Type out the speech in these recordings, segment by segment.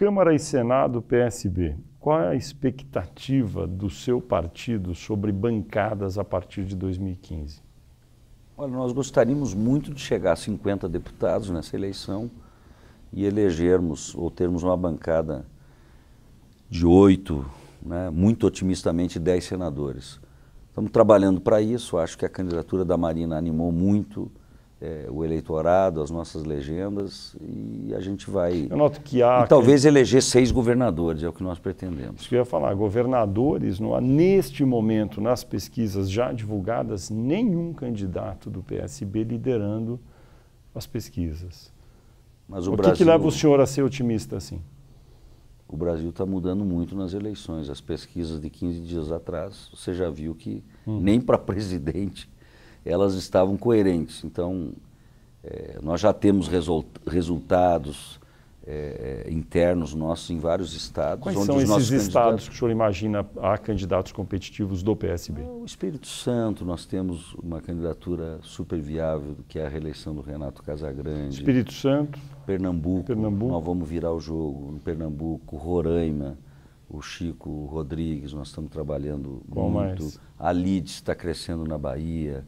Câmara e Senado PSB, qual é a expectativa do seu partido sobre bancadas a partir de 2015? Olha, nós gostaríamos muito de chegar a 50 deputados nessa eleição e elegermos ou termos uma bancada de oito, né, muito otimistamente dez senadores. Estamos trabalhando para isso, acho que a candidatura da Marina animou muito é, o eleitorado, as nossas legendas e a gente vai. Eu noto que há. E talvez que... eleger seis governadores, é o que nós pretendemos. Isso que eu ia falar, governadores, não há neste momento, nas pesquisas já divulgadas, nenhum candidato do PSB liderando as pesquisas. Mas o, o Brasil... que, que leva o senhor a ser otimista assim? O Brasil está mudando muito nas eleições. As pesquisas de 15 dias atrás, você já viu que hum. nem para presidente elas estavam coerentes. Então, é, nós já temos result resultados é, é internos nossos em vários estados. Quais são esses estados que o senhor imagina há candidatos competitivos do PSB? É o Espírito Santo, nós temos uma candidatura super viável, que é a reeleição do Renato Casagrande. Espírito Santo. Pernambuco, Pernambuco. nós vamos virar o jogo. No Pernambuco, Roraima, o Chico Rodrigues, nós estamos trabalhando Qual muito. Mais? A Lides está crescendo na Bahia.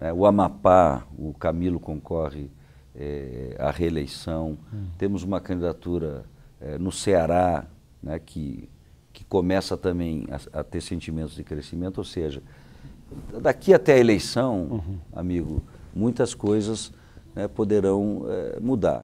Né? O Amapá, o Camilo concorre é, à reeleição. Hum. Temos uma candidatura é, no Ceará, né, que, que começa também a, a, ter sentimentos de crescimento. Ou seja, daqui até a eleição, uhum. amigo, muitas coisas né, poderão é, mudar.